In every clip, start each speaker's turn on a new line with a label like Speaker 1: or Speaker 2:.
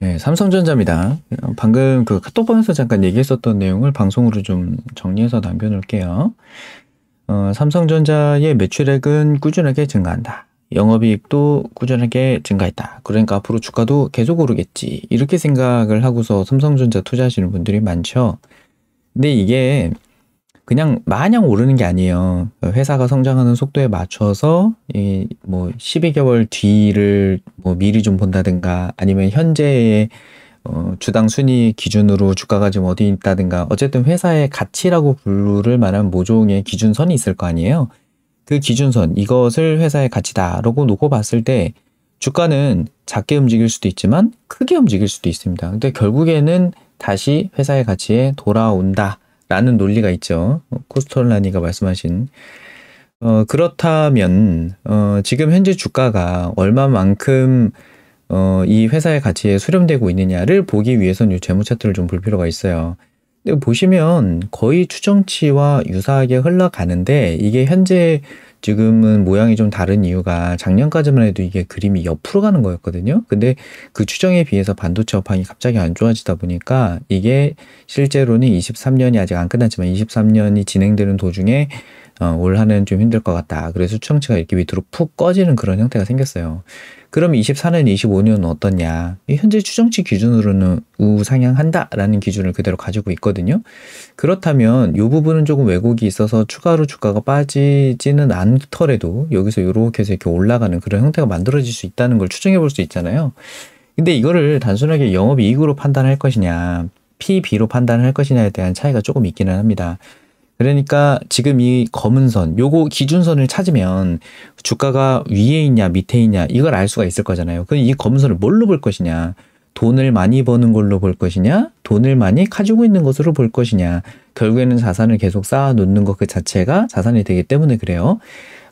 Speaker 1: 네, 삼성전자입니다. 어, 방금 그 카톡방에서 잠깐 얘기했었던 내용을 방송으로 좀 정리해서 남겨놓을게요. 어, 삼성전자의 매출액은 꾸준하게 증가한다. 영업이익도 꾸준하게 증가했다. 그러니까 앞으로 주가도 계속 오르겠지. 이렇게 생각을 하고서 삼성전자 투자하시는 분들이 많죠. 근데 이게 그냥 마냥 오르는 게 아니에요. 회사가 성장하는 속도에 맞춰서 이 뭐 12개월 뒤를 뭐 미리 좀 본다든가 아니면 현재의 어, 주당 순위 기준으로 주가가 지금 어디 있다든가 어쨌든 회사의 가치라고 부류를 만한 모종의 기준선이 있을 거 아니에요. 그 기준선 이것을 회사의 가치다라고 놓고 봤을 때 주가는 작게 움직일 수도 있지만 크게 움직일 수도 있습니다. 근데 결국에는 다시 회사의 가치에 돌아온다. 라는 논리가 있죠. 코스톨라니가 말씀하신. 어, 그렇다면, 어, 지금 현재 주가가 얼마만큼 어, 이 회사의 가치에 수렴되고 있느냐를 보기 위해서는 이 재무 차트를 좀 볼 필요가 있어요. 근데 보시면 거의 추정치와 유사하게 흘러가는데 이게 현재 지금은 모양이 좀 다른 이유가 작년까지만 해도 이게 그림이 옆으로 가는 거였거든요. 근데 그 추정에 비해서 반도체 업황이 갑자기 안 좋아지다 보니까 이게 실제로는 23년이 아직 안 끝났지만 23년이 진행되는 도중에 어, 올 한해는 좀 힘들 것 같다. 그래서 추정치가 이렇게 밑으로 푹 꺼지는 그런 형태가 생겼어요. 그럼 24년, 25년은 어떻냐 현재 추정치 기준으로는 우상향한다라는 기준을 그대로 가지고 있거든요. 그렇다면 이 부분은 조금 왜곡이 있어서 추가로 주가가 빠지지는 않더라도 여기서 이렇게 해서 이렇게 올라가는 그런 형태가 만들어질 수 있다는 걸 추정해 볼 수 있잖아요. 근데 이거를 단순하게 영업이익으로 판단할 것이냐, PB로 판단할 것이냐에 대한 차이가 조금 있기는 합니다. 그러니까 지금 이 검은 선, 요거 기준선을 찾으면 주가가 위에 있냐 밑에 있냐 이걸 알 수가 있을 거잖아요. 그럼 이 검은 선을 뭘로 볼 것이냐? 돈을 많이 버는 걸로 볼 것이냐? 돈을 많이 가지고 있는 것으로 볼 것이냐? 결국에는 자산을 계속 쌓아 놓는 것 그 자체가 자산이 되기 때문에 그래요.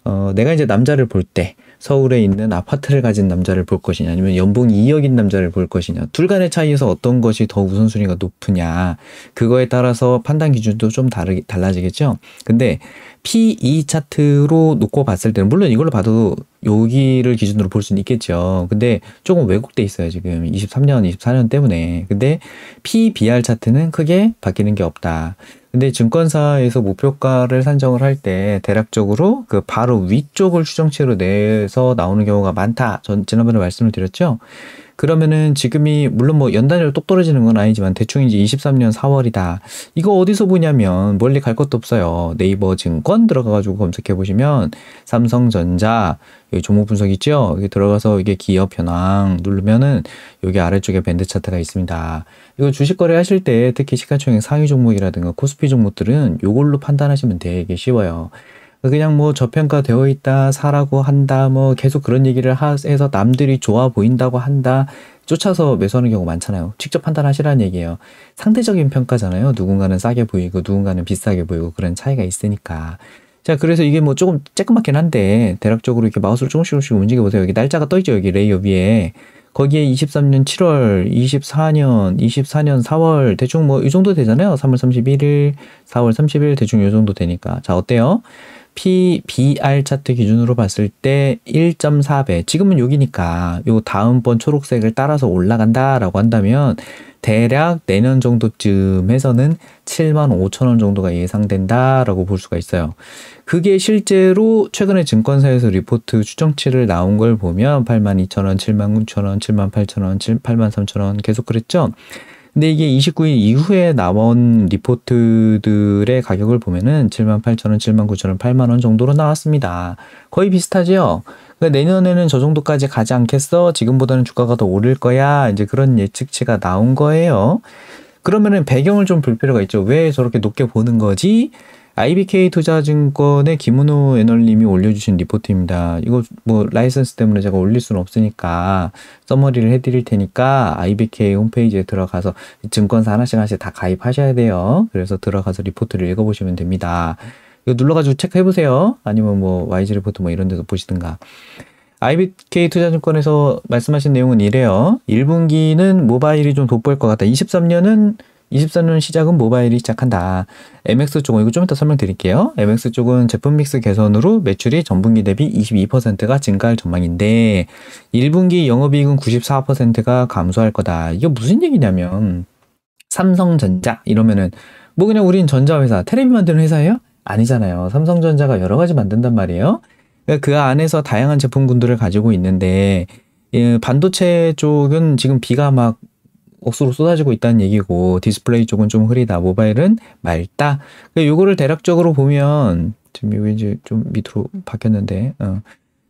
Speaker 1: 어, 내가 이제 남자를 볼때 서울에 있는 아파트를 가진 남자를 볼 것이냐 아니면 연봉 2억인 남자를 볼 것이냐 둘 간의 차이에서 어떤 것이 더 우선순위가 높으냐 그거에 따라서 판단 기준도 좀 다르, 달라지겠죠 근데 PE 차트로 놓고 봤을 때는 물론 이걸로 봐도 여기를 기준으로 볼 수는 있겠죠 근데 조금 왜곡돼 있어요 지금 23년 24년 때문에 근데 PBR 차트는 크게 바뀌는 게 없다 근데 증권사에서 목표가를 산정을 할 때 대략적으로 그 바로 위쪽을 추정치로 내서 나오는 경우가 많다. 전 지난번에 말씀을 드렸죠. 그러면은 지금이 물론 뭐 연단위로 똑 떨어지는 건 아니지만 대충 이제 23년 4월이다. 이거 어디서 보냐면 멀리 갈 것도 없어요. 네이버 증권 들어가가지고 검색해 보시면 삼성전자 여기 종목 분석 있죠? 여기 들어가서 이게 기업 현황 누르면은 여기 아래쪽에 밴드 차트가 있습니다. 이거 주식 거래 하실 때 특히 시가총액 상위 종목이라든가 코스피 종목들은 이걸로 판단하시면 되게 쉬워요. 그냥 뭐 저평가되어 있다, 사라고 한다, 뭐 계속 그런 얘기를 해서 남들이 좋아 보인다고 한다, 쫓아서 매수하는 경우 많잖아요. 직접 판단하시라는 얘기예요. 상대적인 평가잖아요. 누군가는 싸게 보이고 누군가는 비싸게 보이고 그런 차이가 있으니까. 자, 그래서 이게 뭐 조금 쬐끄맣긴 한데 대략적으로 이렇게 마우스를 조금씩 조금씩 움직여 보세요. 여기 날짜가 떠 있죠. 여기 레이어 위에. 거기에 23년 7월, 24년, 24년 4월 대충 뭐 이 정도 되잖아요. 3월 31일, 4월 30일 대충 이 정도 되니까. 자, 어때요? PBR 차트 기준으로 봤을 때 1.4배. 지금은 여기니까 요 다음번 초록색을 따라서 올라간다라고 한다면 대략 내년 정도쯤 해서는 7만 5천 원 정도가 예상된다라고 볼 수가 있어요. 그게 실제로 최근에 증권사에서 리포트 추정치를 나온 걸 보면 82,000원, 79,000원, 78,000원, 83,000원 계속 그랬죠. 근데 이게 29일 이후에 나온 리포트들의 가격을 보면은 78,000원, 79,000원, 8만원 정도로 나왔습니다. 거의 비슷하죠? 그러니까 내년에는 저 정도까지 가지 않겠어? 지금보다는 주가가 더 오를 거야? 이제 그런 예측치가 나온 거예요. 그러면은 배경을 좀 볼 필요가 있죠. 왜 저렇게 높게 보는 거지? IBK 투자증권의 김은호 애널님이 올려주신 리포트입니다. 이거 뭐 라이선스 때문에 제가 올릴 수는 없으니까 써머리를 해드릴 테니까 IBK 홈페이지에 들어가서 증권사 하나씩 하나씩 다 가입하셔야 돼요. 그래서 들어가서 리포트를 읽어보시면 됩니다. 이거 눌러가지고 체크해보세요. 아니면 뭐 YG 리포트 뭐 이런 데서 보시든가. IBK 투자증권에서 말씀하신 내용은 이래요. 1분기는 모바일이 좀 돋보일 것 같다. 23년은 24년 시작은 모바일이 시작한다. MX 쪽은 이거 좀 이따 설명드릴게요. MX 쪽은 제품 믹스 개선으로 매출이 전분기 대비 22%가 증가할 전망인데 1분기 영업이익은 94%가 감소할 거다. 이게 무슨 얘기냐면 삼성전자 이러면은 뭐 그냥 우린 전자회사, 테레비 만드는 회사예요? 아니잖아요. 삼성전자가 여러 가지 만든단 말이에요. 그러니까 그 안에서 다양한 제품군들을 가지고 있는데 예, 반도체 쪽은 지금 비가 막 억수로 쏟아지고 있다는 얘기고 디스플레이 쪽은 좀 흐리다, 모바일은 맑다. 그러니까 요거를 대략적으로 보면 지금 요게 이제 좀 밑으로 바뀌었는데 어.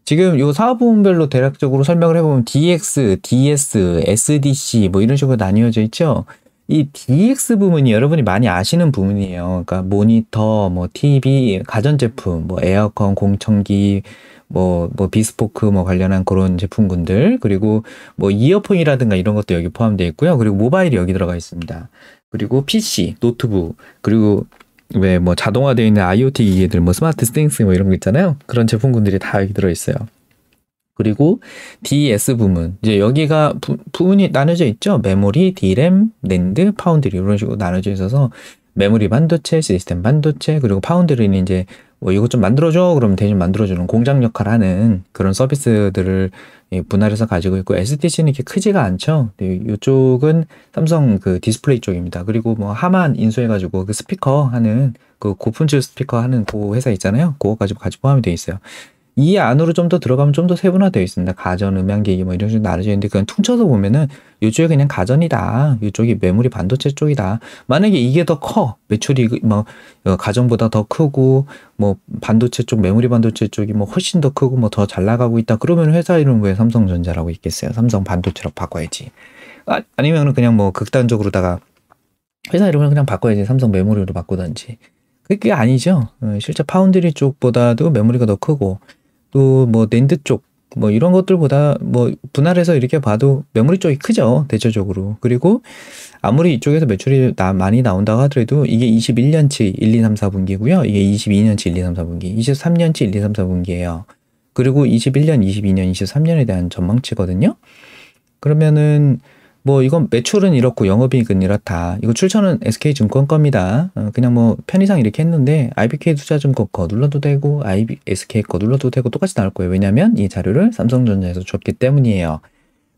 Speaker 1: 지금 요 사업 부문별로 대략적으로 설명을 해보면 DX, DS, SDC 뭐 이런 식으로 나뉘어져 있죠. 이 DX 부분이 여러분이 많이 아시는 부분이에요. 그러니까 모니터, 뭐 TV, 가전제품, 뭐 에어컨, 공청기, 뭐, 뭐, 비스포크 뭐 관련한 그런 제품군들, 그리고 뭐 이어폰이라든가 이런 것도 여기 포함되어 있고요. 그리고 모바일이 여기 들어가 있습니다. 그리고 PC, 노트북, 그리고 왜 뭐 자동화되어 있는 IoT 기계들뭐 스마트 스팅스 뭐 이런 거 있잖아요. 그런 제품군들이 다 여기 들어있어요. 그리고 DS 부문. 이제 여기가 부, 문이 나눠져 있죠. 메모리, D램, 랜드, 파운드리 이런 식으로 나눠져 있어서 메모리 반도체, 시스템 반도체, 그리고 파운드리는 이제 뭐 이거 좀 만들어줘 그러면 대신 만들어주는 공장 역할하는 그런 서비스들을 분할해서 가지고 있고 SDC는 이렇게 크지가 않죠. 이쪽은 삼성 그 디스플레이 쪽입니다. 그리고 뭐 하만 인수해가지고 그 스피커 하는 그 고품질 스피커 하는 그 회사 있잖아요. 그거까지 같이 포함이 돼 있어요. 이 안으로 좀 더 들어가면 좀 더 세분화되어 있습니다. 가전, 음향기기 뭐 이런 식으로 나눠져 있는데 그냥 퉁쳐서 보면은 이쪽에 그냥 가전이다. 이쪽이 메모리 반도체 쪽이다. 만약에 이게 더 커. 매출이 그 뭐 어, 가전보다 더 크고 뭐 반도체 쪽 메모리 반도체 쪽이 뭐 훨씬 더 크고 뭐 더 잘 나가고 있다. 그러면 회사 이름 왜 삼성전자라고 있겠어요? 삼성 반도체로 바꿔야지. 아, 아니면 그냥 뭐 극단적으로다가 회사 이름을 그냥 바꿔야지 삼성 메모리로 바꾸든지 그게 아니죠. 어, 실제 파운드리 쪽보다도 메모리가 더 크고 또뭐 낸드 쪽, 뭐 이런 것들보다 뭐 분할해서 이렇게 봐도 메모리 쪽이 크죠. 대체적으로. 그리고 아무리 이쪽에서 매출이 나, 많이 나온다고 하더라도 이게 21년치 1, 2, 3, 4분기고요. 이게 22년치 1, 2, 3, 4분기, 23년치 1, 2, 3, 4분기예요. 그리고 21년, 22년, 23년에 대한 전망치거든요. 그러면은 뭐 이건 매출은 이렇고 영업이익은 이렇다. 이거 출처는 SK증권 겁니다. 어, 그냥 뭐 편의상 이렇게 했는데 IBK 투자증권 거 눌러도 되고 IB, SK 거 눌러도 되고 똑같이 나올 거예요. 왜냐하면 이 자료를 삼성전자에서 줬기 때문이에요.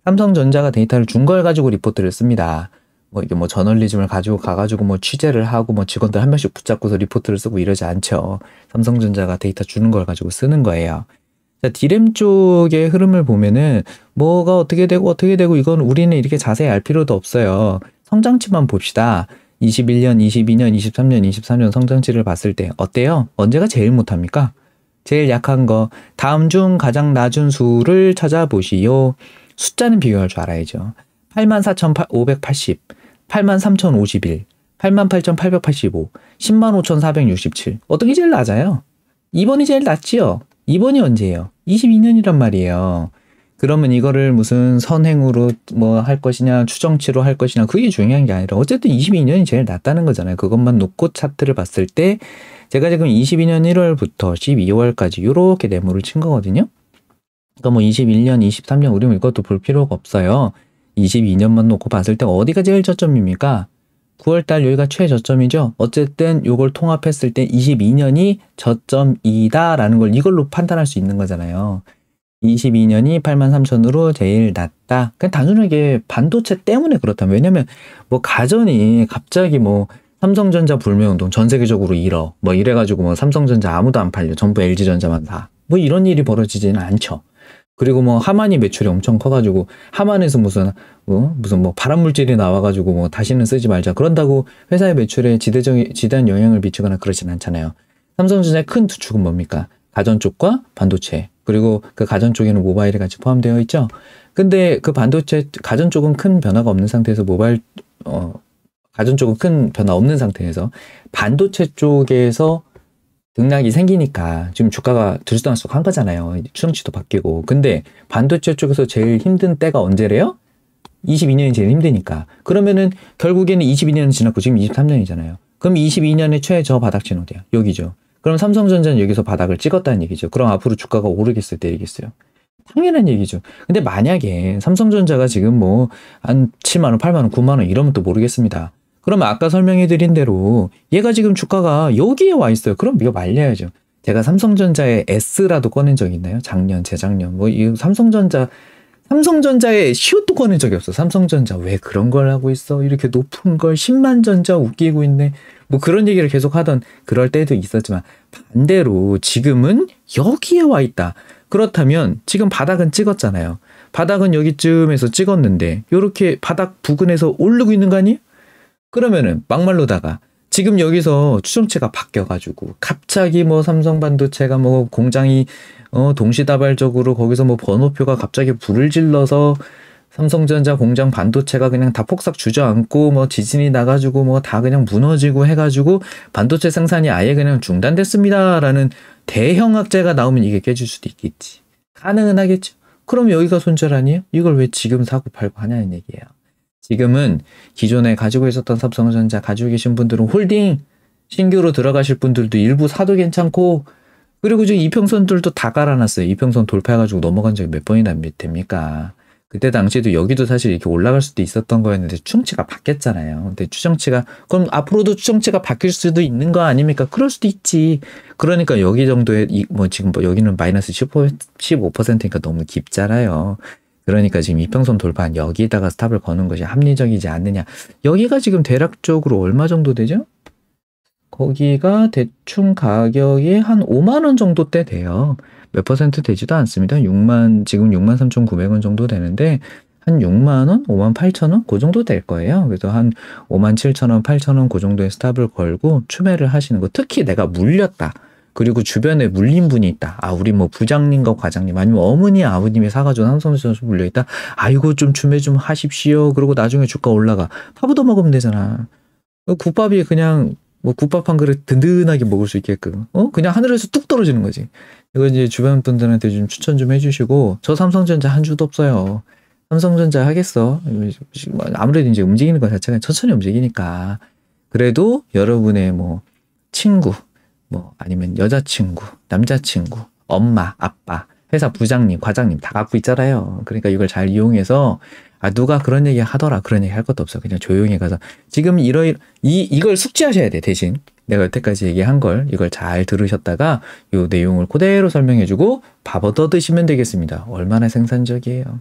Speaker 1: 삼성전자가 데이터를 준 걸 가지고 리포트를 씁니다. 뭐 이게 뭐 저널리즘을 가지고 가가지고 뭐 취재를 하고 뭐 직원들 한 명씩 붙잡고서 리포트를 쓰고 이러지 않죠. 삼성전자가 데이터 주는 걸 가지고 쓰는 거예요. 자, 디램 쪽의 흐름을 보면은 뭐가 어떻게 되고 어떻게 되고 이건 우리는 이렇게 자세히 알 필요도 없어요. 성장치만 봅시다. 21년, 22년, 23년, 23년 성장치를 봤을 때 어때요? 언제가 제일 못합니까? 제일 약한 거 다음 중 가장 낮은 수를 찾아보시오. 숫자는 비교할 줄 알아야죠. 84,580, 83,051, 88,885, 105,467. 어떤 게 제일 낮아요? 2번이 제일 낮지요. 이번이 언제예요? 22년이란 말이에요. 그러면 이거를 무슨 선행으로 뭐 할 것이냐 추정치로 할 것이냐 그게 중요한 게 아니라 어쨌든 22년이 제일 낫다는 거잖아요. 그것만 놓고 차트를 봤을 때 제가 지금 22년 1월부터 12월까지 이렇게 네모를 친 거거든요. 그러니까 뭐 21년, 23년 우리는 이것도 볼 필요가 없어요. 22년만 놓고 봤을 때 어디가 제일 저점입니까? 9월달 여기가 최저점이죠. 어쨌든 이걸 통합했을 때 22년이 저점이다라는 걸 이걸로 판단할 수 있는 거잖아요. 22년이 83,000으로 제일 낮다. 그냥 단순하게 반도체 때문에 그렇다. 왜냐면 뭐 가전이 갑자기 뭐 삼성전자 불매운동 전 세계적으로 잃어. 뭐 이래가지고 뭐 삼성전자 아무도 안 팔려. 전부 LG전자만 다. 뭐 이런 일이 벌어지지는 않죠. 그리고 뭐 하만이 매출이 엄청 커가지고 하만에서 무슨 뭐 무슨 뭐 발암 물질이 나와가지고 뭐 다시는 쓰지 말자 그런다고 회사의 매출에 지대적 지대한 영향을 미치거나 그러진 않잖아요. 삼성전자의 큰투축은 뭡니까? 가전 쪽과 반도체 그리고 그 가전 쪽에는 모바일이 같이 포함되어 있죠. 근데 그 반도체 가전 쪽은 큰 변화가 없는 상태에서 모바일 어 가전 쪽은 큰 변화 없는 상태에서 반도체 쪽에서 등락이 생기니까 지금 주가가 들쑥날쑥 한 거잖아요. 추정치도 바뀌고. 근데 반도체 쪽에서 제일 힘든 때가 언제래요? 22년이 제일 힘드니까. 그러면은 결국에는 22년 이 지났고 지금 23년이잖아요. 그럼 22년에 최저 바닥치는 어디야? 여기죠. 그럼 삼성전자는 여기서 바닥을 찍었다는 얘기죠. 그럼 앞으로 주가가 오르겠어요? 내리겠어요? 당연한 얘기죠. 근데 만약에 삼성전자가 지금 뭐 한 7만원, 8만원, 9만원 이러면 또 모르겠습니다. 그러면 아까 설명해드린 대로 얘가 지금 주가가 여기에 와 있어요. 그럼 이거 말려야죠. 제가 삼성전자의 S라도 꺼낸 적 있나요? 작년, 재작년 뭐 이 삼성전자 삼성전자의 시옷도 꺼낸 적이 없어. 삼성전자 왜 그런 걸 하고 있어? 이렇게 높은 걸 10만 전자 웃기고 있네. 뭐 그런 얘기를 계속 하던 그럴 때도 있었지만 반대로 지금은 여기에 와 있다. 그렇다면 지금 바닥은 찍었잖아요. 바닥은 여기쯤에서 찍었는데 이렇게 바닥 부근에서 오르고 있는 거 아니에요? 그러면은 막말로다가 지금 여기서 추정체가 바뀌어가지고 갑자기 뭐 삼성 반도체가 뭐 공장이 어 동시다발적으로 거기서 뭐 번호표가 갑자기 불을 질러서 삼성전자 공장 반도체가 그냥 다 폭삭 주저앉고 뭐 지진이 나가지고 뭐 다 그냥 무너지고 해가지고 반도체 생산이 아예 그냥 중단됐습니다라는 대형 악재가 나오면 이게 깨질 수도 있겠지. 가능은 하겠죠. 그럼 여기가 손절 아니에요? 이걸 왜 지금 사고 팔고 하냐는 얘기예요. 지금은 기존에 가지고 있었던 삼성전자 가지고 계신 분들은 홀딩 신규로 들어가실 분들도 일부 사도 괜찮고 그리고 지금 이평선들도 다 깔아놨어요. 이평선 돌파해가지고 넘어간 적이 몇 번이나 됩니까? 그때 당시에도 여기도 사실 이렇게 올라갈 수도 있었던 거였는데 추정치가 바뀌었잖아요. 근데 추정치가 그럼 앞으로도 추정치가 바뀔 수도 있는 거 아닙니까? 그럴 수도 있지. 그러니까 여기 정도의 이뭐 지금 뭐 여기는 마이너스 15%니까 너무 깊잖아요. 그러니까 지금 이평선 돌파한 여기에다가 스탑을 거는 것이 합리적이지 않느냐. 여기가 지금 대략적으로 얼마 정도 되죠? 거기가 대충 가격이 한 5만 원 정도 때 돼요. 몇 퍼센트 되지도 않습니다. 6만 지금 6 3,900원 정도 되는데 한 6만 원, 5만 8천 원, 그 정도 될 거예요. 그래서 한 5만 7천 원, 8천 원 그 정도의 스탑을 걸고 추매를 하시는 거. 특히 내가 물렸다. 그리고 주변에 물린 분이 있다. 아, 우리 뭐 부장님과 과장님 아니면 어머니 아버님이 사가준 삼성전자 선수 물려있다. 아이고, 좀 주매 좀 하십시오. 그러고 나중에 주가 올라가. 파부도 먹으면 되잖아. 어, 국밥이 그냥 뭐 국밥 한 그릇 든든하게 먹을 수 있게끔 어 그냥 하늘에서 뚝 떨어지는 거지 이거 이제 주변 분들한테 좀 추천 좀 해주시고 저 삼성전자 한 주도 없어요 삼성전자 하겠어 뭐 아무래도 이제 움직이는 것 자체가 천천히 움직이니까 그래도 여러분의 뭐 친구 뭐 아니면 여자친구, 남자친구, 엄마, 아빠, 회사 부장님, 과장님 다 갖고 있잖아요. 그러니까 이걸 잘 이용해서 아 누가 그런 얘기 하더라 그런 얘기 할 것도 없어 그냥 조용히 가서 지금 이러이 이 이걸 숙지하셔야 돼 대신 내가 여태까지 얘기한 걸 이걸 잘 들으셨다가 요 내용을 그대로 설명해주고 밥 얻어 드시면 되겠습니다. 얼마나 생산적이에요.